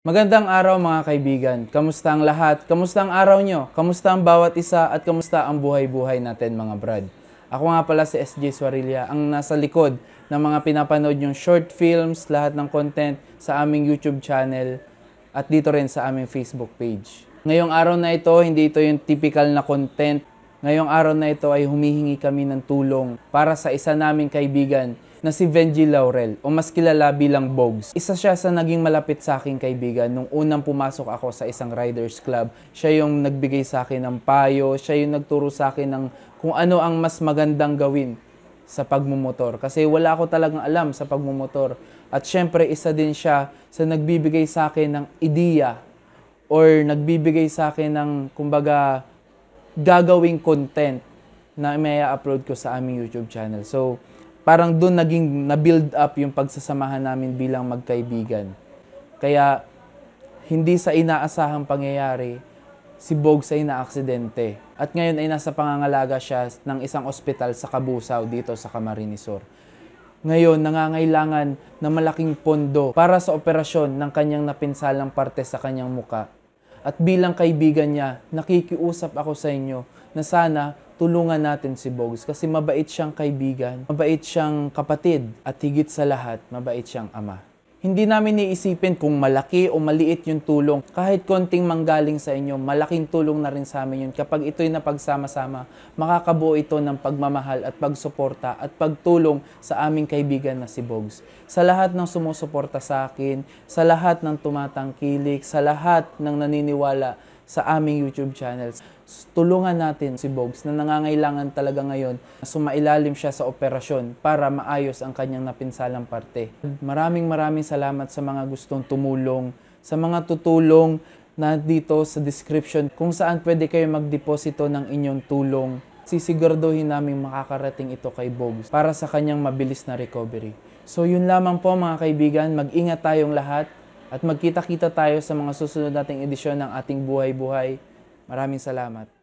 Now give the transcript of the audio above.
Magandang araw mga kaibigan. Kamusta ang lahat? Kamusta ang araw nyo? Kamusta ang bawat isa? At kamusta ang buhay-buhay natin mga brad? Ako nga pala si SJ Suarilla, ang nasa likod ng mga pinapanood yung short films, lahat ng content sa aming YouTube channel at dito rin sa aming Facebook page. Ngayong araw na ito, hindi ito yung typical na content. Ngayong araw na ito ay humihingi kami ng tulong para sa isa naming kaibigan na si Benji Laurel o mas kilala bilang Bogs. Isa siya sa naging malapit sa aking kaibigan nung unang pumasok ako sa isang riders club. Siya yung nagbigay sa akin ng payo, siya yung nagturo sa akin ng kung ano ang mas magandang gawin sa pagmumotor kasi wala ako talagang alam sa pagmumotor. At syempre, isa din siya sa nagbibigay sa akin ng ideya or nagbibigay sa akin ng, kumbaga, gagawing content na may upload ko sa aming YouTube channel. So, parang doon naging na-build up yung pagsasamahan namin bilang magkaibigan. Kaya hindi sa inaasahang pangyayari, si Bogs ay naaksidente. At ngayon ay nasa pangangalaga siya ng isang ospital sa Kabusaw dito sa Camarinesor. Ngayon, nangangailangan ng malaking pondo para sa operasyon ng kanyang napinsalang parte sa kanyang muka. At bilang kaibigan niya, nakikiusap ako sa inyo na sana tulungan natin si Bogs kasi mabait siyang kaibigan, mabait siyang kapatid, at higit sa lahat, mabait siyang ama. Hindi namin iisipin kung malaki o maliit yung tulong. Kahit konting manggaling sa inyo, malaking tulong na rin sa amin yun. Kapag ito'y napagsama-sama, makakabuo ito ng pagmamahal at pagsuporta at pagtulong sa aming kaibigan na si Bogs. Sa lahat ng sumusuporta sa akin, sa lahat ng tumatangkilik, sa lahat ng naniniwala sa aming YouTube channels. Tulungan natin si Bogs na nangangailangan talaga ngayon sumailalim siya sa operasyon para maayos ang kanyang napinsalang parte. Maraming maraming salamat sa mga gustong tumulong, sa mga tutulong na dito sa description kung saan pwede kayo magdeposito ng inyong tulong. Sisigurduhin namin makakarating ito kay Bogs para sa kanyang mabilis na recovery. So yun lamang po mga kaibigan, mag-ingat tayong lahat. At magkita-kita tayo sa mga susunod nating edisyon ng ating Buhay Buhay. Maraming salamat.